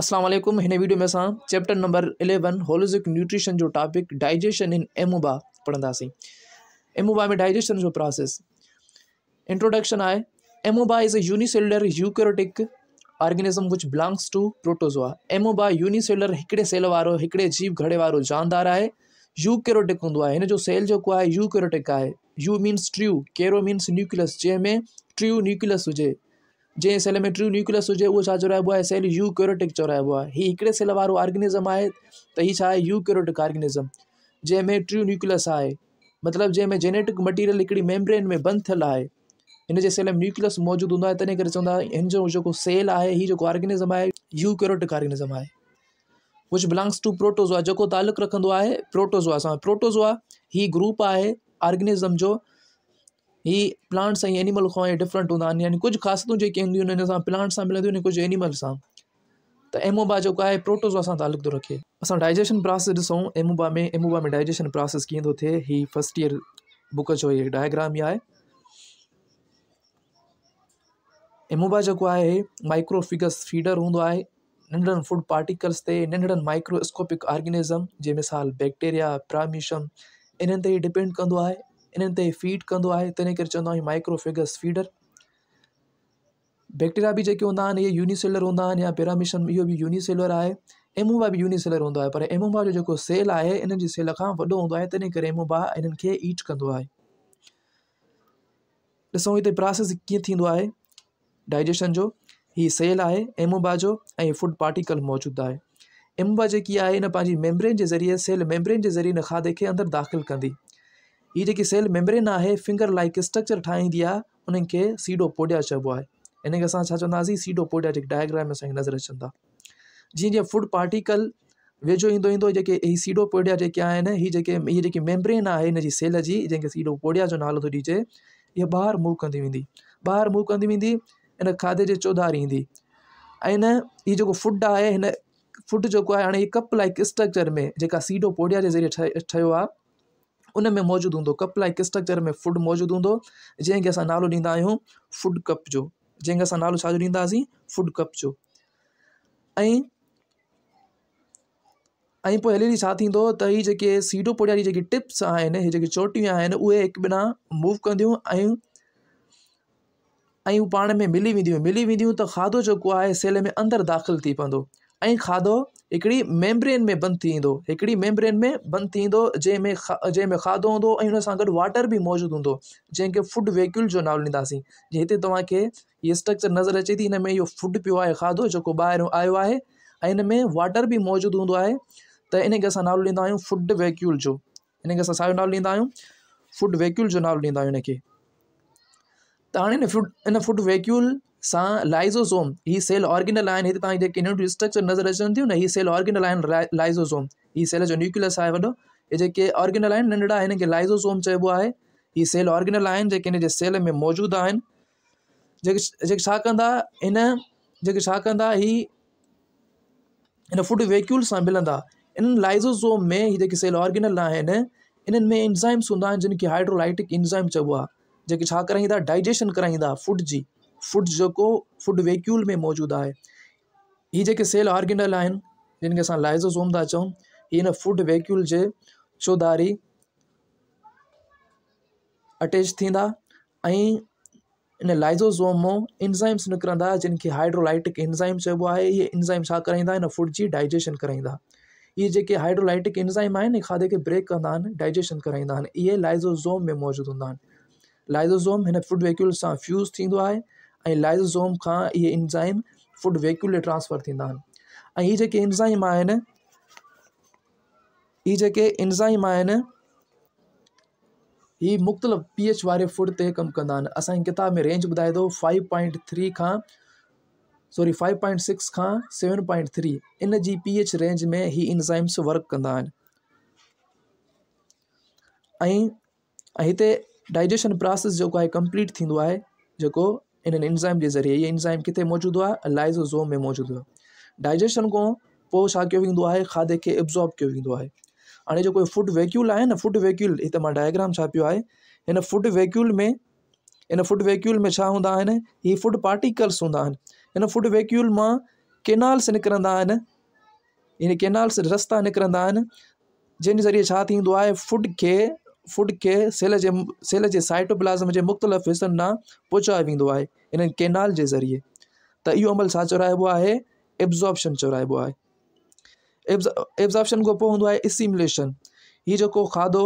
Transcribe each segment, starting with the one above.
असलामेकुम हिन वीडियो में असां chapter number eleven holozoic nutrition जो टॉपिक डाइजेशन इन एमोबा पढ़ंदासीं एमोबा में डाइजेशन जो प्रोसेस इंट्रोडक्शन आहे amoeba is a unicellular eukaryotic organism which belongs to protozoa आहे एमोबा यूनसेलर हिकिड़े सेल वारो हिकिड़े जीव घड़े वारो जानदारु आहे यूकेरोटिक हूंदो आहे हिन जो सेल जेको आहे यूक्रोटिक आहे यू मीन्स ट्र्यू केरो मीन्स न्यूक्लियस जंहिंमें ट्रियूं न्यूक्लियस हुजे जे ट्रू न्यूक्लियस तो जे उहो छा चयो आहे सेल यूक्योरेटिक चयो आहे हि हिकिड़े सेल वारो ऑर्गेनिज़म है तो हीउ छा आहे यूक्योरेटिक ऑर्गेनिज़म जंहिंमें ट्रू न्यूक्लियस है मतलब जैमें जेनेटिक मटीरियल एक मेम्ब्रेन में बंद थल है तो इन जे सेल में न्यूक्लियस मौजूद हों आहे तॾहिं करे चवंदा हिन जो जेको है आहे हीउ जेको है आहे यूक्योरेटिक ऑर्गेनिज़म आहे विच बिलोंग्स टू प्रोटोज़ोआ जेको तालुक़ु रखंदो है प्रोटोज़ोआ सां प्रोटोज़ोआ हीउ ग्रुप है ऑर्गेनिज्म जो ही प्लांट्स ऐं एनिमल खां इहे डिफरेंट हूंदा आहिनि यानी कुझु ख़ासियतूं जेके हूंदियूं आहिनि हिन सां प्लांट्स सां मिलंदियूं आहिनि कुझु एनिमल सां त एमोबा जेको आहे प्रोटोस असां सां अलॻि थो रखे असां डाइजेशन प्रोसेस ॾिसूं एमोबा में एमोबा में डाइजेशन प्रोसेस कीअं थो थिए हीअ फस्ट ईयर बुक जो हीउ डायग्राम ई आहे एमोबा जेको आहे माइक्रोफिगस फीडर हूंदो आहे नंढड़नि फूड पार्टिकल्स ते नंढड़नि माइक्रोस्कोपिक ऑर्गेनिज़म जे मिसाल बैक्टेरिया प्रामिशम इन्हनि ते ई डिपेंड कंदो आहे इन्हनि ते फीड कंदो आहे तॾहिं करे चवंदो आहियां माइक्रोफिगस फीडर बैक्टीरिया बि जेके हूंदा आहिनि इहे यूनिसेलर हूंदा आहिनि या पैरामिशन इहो बि यूनिसेलर आहे एमोबा बि यूनिसेलर हूंदो आहे पर एमोबा जो जेको सेल आहे इन्हनि जी सेल खां वॾो हूंदो आहे तॾहिं करे एमोबा इन्हनि खे ईट कंदो आहे ॾिसो हिते प्रोसेस कीअं थींदो आहे डाइजेशन जो हीअ सेल आहे एमोबा जो ऐं फूड पार्टिकल मौजूदु आहे एमोबा जेकी आहे हिन पंहिंजी मेम्ब्रेन जे ज़रिए सेल मेम्ब्रेन जे ज़रिए इन खाधे खे अंदरि दाख़िलु कंदी हीरे जी सेल मेम्ब्रेन है फिंगर लाइक स्ट्रक्चर ठाहींदी आहे उन्हनि खे सीडो पोडिया चइबो आहे इन डायग्राम में नज़र अचनि था जीअं जीअं फूड पार्टिकल वेझो ईंदो ईंदो जेके ही सीडो पोडिया जेके आहिनि हीअ जेके हीअ जेकी मेम्ब्रेन आहे हिन सेल जी जंहिंखे सीडो पोडिया जो नालो थो तो ॾिजे इहा ॿाहिरि मूव कंदी वी बहार मूव कंदी वी इन खाधे के चौधारी ईंदी ऐं इन हीउ जेको फूड है हिन फूड जेको आहे हाणे कप लाइक स्ट्रक्चर में जेका सीडो पोडिया जे ज़रिए ठहियो आहे उनमें मौजूद हूंदो कप लाइ स्ट्रक्चर में फूड मौजूद हूंदो जंहिंखे अस नालो ींदा आहियूं फूड कप जो जंहिंखे असां नालो छाजो फूड कप जो हली ऐं पोइ हिन ॾींहुं छा थींदो जी जेके टिप्स आहिनि इहे जेके चोटियूं आहिनि उहे बिना मूव कंदियूं ऐं में मिली वेंदियूं मिली वेंदियूं त खाधो जेको आहे सेल में अंदर दाख़िल थी खाधो एकड़ी मेम्ब्रेन में बंदि थी ईंदो मेम्ब्रेन में बंद थी ईंदो जंहिंमें खा जंहिंमें खाधो हूंदो ऐं वाटर भी मौजूद हों जंहिंखे फूड वेक्यूल जो नालो ॾींदासीं जीअं हिते तव्हांखे इहे स्ट्रक्चर नज़र अचे थी हिन में इहो फूड पियो है खाधो जो ॿाहिरि आयो आहे ऐं वाटर भी मौजूद हूंदो आहे त इन खे फूड वेक्यूल जो हिन खे असां छाजो नालो फूड वेक्यूल जो नालो ॾींदा आहियूं हिनखे त हाणे फूड हिन फूड वेक्यूल सां लाइज़ोसोम हीअ सेल ऑर्गेनल आहिनि हिते तव्हांजी जेके नंढियूं स्ट्रक्चर नज़र अचनि थियूं न हीअ सेल ऑर्गिनल आहिनि लाइज़ोसोम हीअ सेल जो न्यूक्लियस आहे वॾो हीअ जेके ऑर्गेनल आहिनि नंढड़ा हिनखे लाइज़ोसोम चइबो आहे हीअ सेल ऑर्गिनल आहिनि जेके हिन जे सेल में मौजूदु आहिनि जेके जेके छा कंदा हिन जेके छा कंदा हीअ हिन फूड वेक्यूल सां मिलंदा इन लाइज़ोसोम में हीअ जेके सेल ऑर्गेनल आहिनि इन्हनि में इंज़ाइम्स हूंदा आहिनि जिन खे हाइड्रोलाइटिक इंज़ाइम चइबो आहे जेके छा कराईंदा डाइजेशन कराईंदा फूड जी फुड जको फुड वेक्यूल में मौजूद है ये जेके सेल ऑर्गेनल आहिनि जिनके अस असां लाइज़ोज़ोम था चऊं फुड वेक्यूल के चौधारी अटैच थींदा इन लाइज़ोज़ोम मां इंज़ाइम्स निकिरंदा जिनके हाइड्रोलाइटिक इंज़ाइम चइबो है ये इंज़ाइम कराइंदा इन हिन फूड जी डाइजेशन कराईंदा इहे जेके हाइड्रोलाइटिक इंज़ाइम आहिनि खाधे के ब्रेक कंदा आहिनि डाइजेशन कराईंदा आहिनि इहे लाइज़ोज़ोम में मौजूद हूंदा आहिनि लाइज़ोज़ोम फूड वेक्यूल से फ्यूज़ थींदो ऐं लाइज़ोम का ये इंज़ाइम फूड वेक्यूल ट्रांसफर थींदा ये ऐं इंज़ाइम आहिनि इहे इंज़ाइम आहिनि हीअ मुख़्तलिफ़ पी एच वे फूड से कम कंदा अस किताब में रेंज ॿुधाए थो फाइव पॉइंट थ्री का सॉरी फाइव पॉइंट सिक्स का सेवन पॉइंट थ्री इन जी पी एच रेंज में ही इंज़ाइम्स वर्क कंदा आहिनि डाइजेशन प्रोसेस जेको आहे कंप्लीट थींदो जो इन इंजाइम के ज़रिए ये इंजाइम किथे मौजूदु आहे लाइज़ोज़ोम में मौजूद आहे डाइजेशन को पोइ छा कयो वेंदो आहे खाधे खे एब्ज़ॉर्ब कयो वेंदो आहे फूड वैक्यूल है न फूड वैक्यूल हिते डायग्राम छापियो है इन फूड वैक्यूल में इन फूड वैक्यूल में हूँ हूंदा आहिनि ही फूड पार्टिकल्स हूँ इन हिन फूड वैक्यूल मां केनाल्स निकिरंदा आहिनि केनाल्स रस्ता निकिरंदा जिन ज़रिए फूड के फुड के सेल जे सेल जे साइटोप्लाज़म जे मुख़्तलिफ़ हिसनि ॾांहुं पहुचायो वेंदो आहे इन्हनि केनाल जे ज़रिए त यो अमल छा चइबो आहे एब्ज़ॉर्प्शन चइबो आहे एब्ज़ एब्ज़ॉर्प्शन खां पोइ हूंदो आहे इसिमुलेशन हीउ जेको खाधो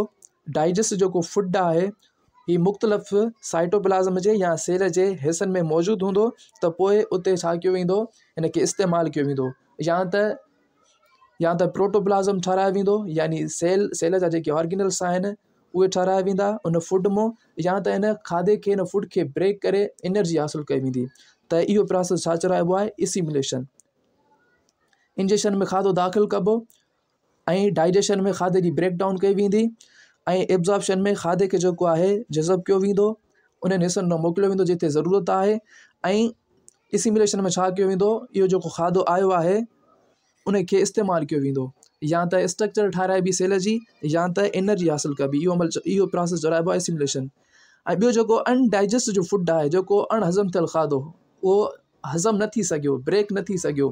डाइजेस्ट जेको फूड आहे ये मुख़्तलिफ़ साइटोप्लाज़म जे या सेल जे हिसनि में मौजूदु हूंदो त पोइ उते छा कयो वेंदो हिन खे इस्तेमालु कयो वेंदो या त या तो प्रोटोप्लाज़म ठारायो वो यानी सेल सेल जा ऑर्गेनल्स उाराया वा उन फूड मां या तो इन खाधे के फूड के ब्रेक कर एनर्जी हासिल कई वी तो इहो प्रोसेस छा है आहे इसिमुलेशन इंजेशन में खाधो दाखिल कबो ऐं डाइजेशन में खाधे जी ब्रेकडाउन कई वी ऐं में खाधे के जेको आहे जज़ब कयो वेंदो उन्हनि हिसनि ॾांहुं मोकिलियो वेंदो जिते ज़रूरत है ऐं इसिमुलेशन में छा कयो वेंदो खाधो आयो है उनखे इस्तेमालु कयो वेंदो या त स्ट्रक्चर ठाराइबी सेल जी या त एनर्जी हासिलु कबी इहो अमल इहो प्रोसेस चाइबो आहे सिमुलेशन ऐं ॿियो जेको अनडाइजेस्ट जो फूड आहे जेको अणहज़म थियलु खाधो उहो हज़म न थी सघियो ब्रेक न थी सघियो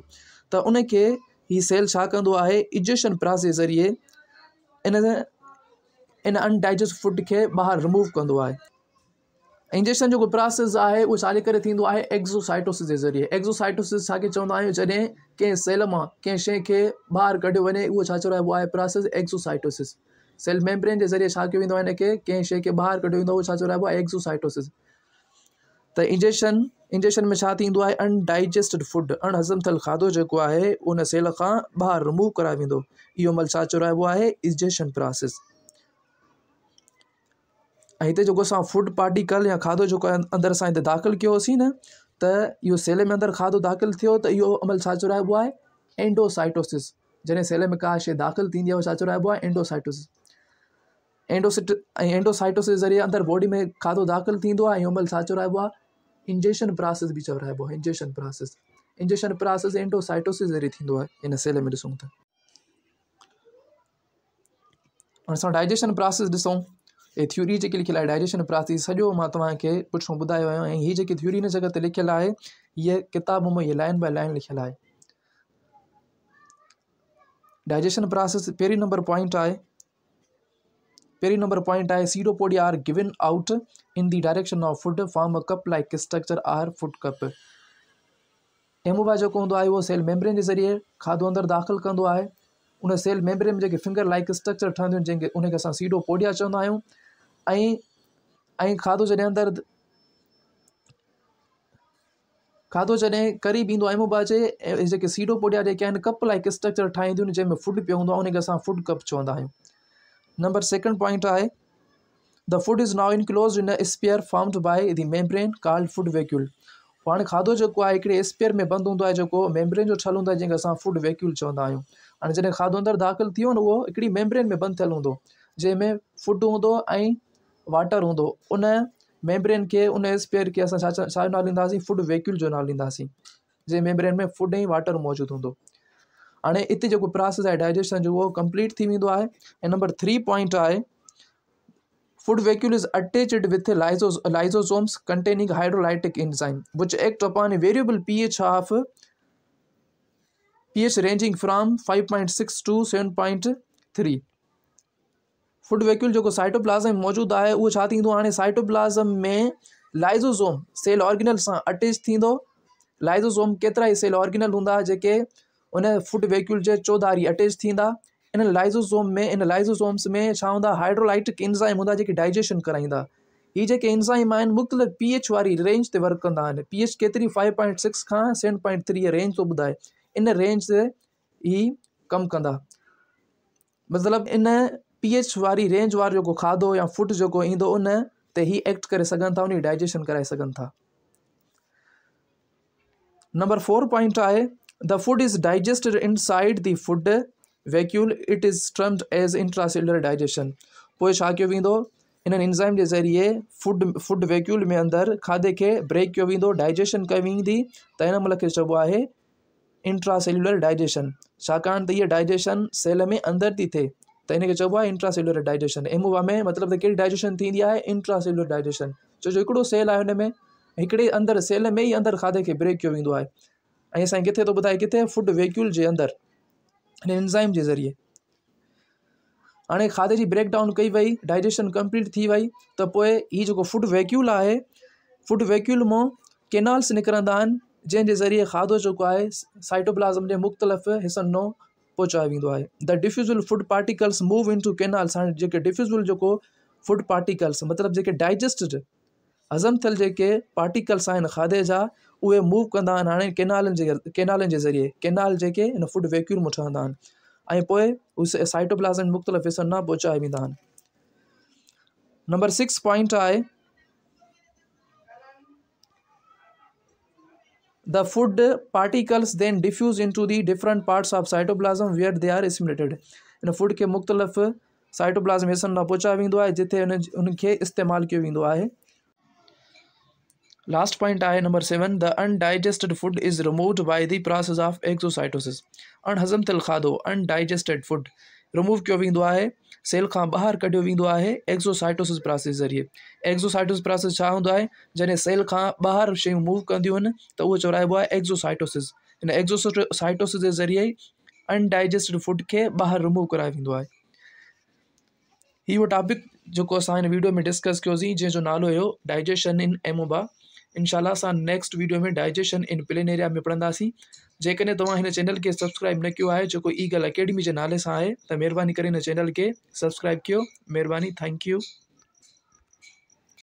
त उनखे हीअ सेल छा कंदो आहे इजेशन प्रोसेस ज़रिए इन इन अनडाइजेस्ट फूड खे ॿाहिरि रिमूव कंदो आहे इंजेक्शन जो प्रोसेस है उहो छाजे करे एक्ज़ोसाइटोसिस जे ज़रिए एक्ज़ोसाइटोसिस छाखे चवंदा आहियूं जॾहिं कंहिं सेल मां कंहिं शइ खे ॿाहिरि कढियो वञे उहो छा चइबो प्रोसेस एक्ज़ोसाइटोसिस सेल मेम्ब्रेन जे ज़रिए छा कयो शे के हिन खे कंहिं शइ खे ॿाहिरि कढियो एक्ज़ोसाइटोसिस त इंजेक्शन इंजेक्शन में छा अनडाइजेस्टेड फूड अणहज़म थल खाधो जो है उन सेल का ॿाहिरि रिमूव करायो वेंदो इहो महिल छा इंजेक्शन प्रोसेस इतने जो अस फूड पार्टिकल या खाधो जो अंदर अस दाख़िल किया न त इहो सेल में अंदर खाधो दाख़िल थो तो यो अमल छा है एंडोसाइटोसिस जैसे सेल में का शे दाख़िल थींदी आहे एंडोसाइटोसिस एंडोसिट एंडोसाइटोसिस ज़रिए अंदर बॉडी में खाधो दाख़िल अमल छा चुराइबो आहे इंजेक्शन प्रोसेस भी चवराइबो है ingestion process ingestion process endocytosis ज़रिए इन सेल में ॾिसूं तो असां डाइजेशन प्रोसेस ॾिसूं ये थ्योरी जी लिखल है डायजेशन प्रासिस सो मां तव्हांखे पुछो ॿुधायो आहियां ऐं थ्योरी हिन जॻह ते है ये किताब में ये लाइन बाय लाइन लिखल है डायजेशन प्रासिस पेरी नंबर पॉइंट है पेरी नंबर पॉइंट आहे pseudopodia are given out in the direction of food form a cup like structure or food cup amoeba जो होंगे वो सेल मेम्ब्रेन के ज़रिए खाधो अंदर दाख़िल कह है उन सेल मेम्ब्रेन में जेके फिंगर लाइक स्ट्रक्चर ठहंदियूं आहिनि जंहिंखे उनखे सीडो पोडिया चवंदा आहियूं ऐं खाधो जॾहिं अंदर खाधो जैसे करीब ईंदो एमोबाजे जे सीडो पोडिया जेके कप लाइक स्ट्रक्चर ठाहींदियूं जैमें फूड फुड पियो हूंदो आहे उनखे फुड कप चवंदा आहियूं नंबर सेकेंड पॉइंट है the food is now enclosed in a sphere formed by the membrane called food vacuole पाण खाधो जो है हिकिड़े स्पेयर में बंद हूंदो आहे मेम्ब्रेन जो ठल हों आहे जंहिंखे फूड वेक्यूल चवंदा आहियूं અને જે ખાધોંદર داخل થિયો ને વો એકડી મેમ્બ્રેન મે બંધ થલ હો દો જે મે ફૂડ હો દો અને વોટર હો દો ઉને મેમ્બ્રેન કે ઉને એસ્પેર કે સા સા નો લિંદાસી ફૂડ વેક્યુલ જો ના લિંદાસી જે મેમ્બ્રેન મે ફૂડ એ વોટર મોજૂદ હો દો અને ઇતે જો પ્રોસેસ આ ડાયજેશન જો વો કમ્પલીટ થી વિndo આ હે નંબર 3 પોઈન્ટ આ હે food vacuole is attached with lysosomes containing hydrolytic enzyme which act on a variable P H of pH ranging from 5.6 to 7.3 six vacuole जो पॉइंट थ्री फूड वेक्युल जेको cytoplasm मौजूदु आहे उहो छा साइटोप्लाज़म में लाइज़ोज़ोम सेल ऑर्गिनल से अटैच थो लाइज़ोज़ोम केतरा ही सेल ऑर्गिनल हूँ जेके उन फूड वैक्यूल के चौधारी अटैच थींदा इन लाइज़ोज़ोम में इन लाइज़ोज़ोम्स में हूँ हूंदा हाइड्रोलाइटिक इन्ज़ाइम हूंदा जेके डाइजेशन कराइंदा ये जेके इंज़ाइम आज मुख़्तलिफ़ पी एच वारी रेंज से वर्क कह पी एच केतरी फाइव पॉइंट सिक्स का सेवन पॉइंट थ्री रेंज तो ॿुधाए इन रेंज से ही कम कंदा मतिलबु इन पी एच वारी रेंज वारो जेको खाधो या फूड जेको इंदो उन ते ई एक्ट कर सघनि था उन डाइजेशन कराए सघनि था नंबर फोर पॉइंट आहे the food is digested inside the food vacuole it is termed as intracellular digestion पोइ छा कयो वेंदो इन्हनि इंज़ाइम जे ज़रिए फूड फूड वैक्यूल में अंदर खाधे के ब्रेक कयो वेंदो डाइजेशन कई वेंदी त हिन महिल खे चइबो आहे ઇન્ટ્રાસેલ્યુલર ડાયજેશન છાકાणि त इहे डाइजेशन सेल में अंदरि थी थिए त हिनखे चइबो आहे इंट्रासेल्युलर डाइजेशन एमोवा में मतिलबु त कहिड़ी डाइजेशन थींदी आहे इंट्रासेल्युलर डाइजेशन छो जो हिकिड़ो सेल आहे हुन में हिकिड़े अंदरि सेल में ई अंदरि खाधे खे ब्रेक कयो वेंदो आहे ऐं असांखे किथे थो ॿुधाए किथे फूड वेक्यूल जे अंदरि हिन एंज़ाइम जे ज़रिए हाणे खाधे जी ब्रेकडाउन कई वई डाइजेशन कंप्लीट थी वई त पोइ हीउ जेको फूड वेक्यूल आहे फूड वेक्यूल मां केनाल्स निकिरंदा आहिनि जंहिंजे ज़रिए खाधो जेको आहे साइटोप्लाज़म जे मुख़्तलिफ़ हिसनि नो पहुचायो वेंदो आहे the diffused food particles move into canals हाणे जेके डिफ्यूज़ल जेको फूड पार्टिकल्स मतिलबु जेके डाइजेस्टिड हज़म थियल जेके पार्टिकल्स आहिनि खाधे जा उहे मूव कंदा आहिनि हाणे केनालनि जे केनालनि जे ज़रिए केनाल जेके हिन फूड वेक्यूम ठहंदा आहिनि ऐं पोइ उहे साइटोप्लाज़म मुख़्तलिफ़ हिसनि मां पहुचायो वेंदा आहिनि नंबर सिक्स पॉइंट आहे the food particles then diffuse into the different parts of cytoplasm where they are assimilated इन फूड के मुख़्तलिफ़ साइटोप्लाज़्म हिसनि ॾांहुं पहुंचा वो जिथे उनके इस्तेमाल किया वो लास्ट पॉइंट है number seven the undigested food is removed by the process of exocytosis अणहज़म थियल खाधो अनडाइजेस्टेड फूड रिमूव किया वेंदो आहे सेल का ॿाहिरि कढियो वेंदो आहे प्रोसेस ज़रिए एक्ज़ोसाइटोसिस प्रोसेस छा हूंदो आहे जॾहिं सेल खां ॿाहिरि शयूं मूव कंदियूं आहिनि त उहो चवराइबो आहे ज़रिए ई फूड के ॿाहिरि रिमूव कराया वो आहे टॉपिक जो असां वीडियो में डिस्कस कयोसीं जंहिंजो नालो हुयो डाइजेशन इन एमोबा इनशाला असां नेक्स्ट वीडियो में डाइजेशन इन प्लेन एरिया में पढ़ासी जैसे तुम चैनल के सब्सक्राइब न है जो जेको ईगल अकेडमी के नाले से है तो मेहरबानी कर चैनल के सब्सक्राइब कर मेहरबानी थैंक यू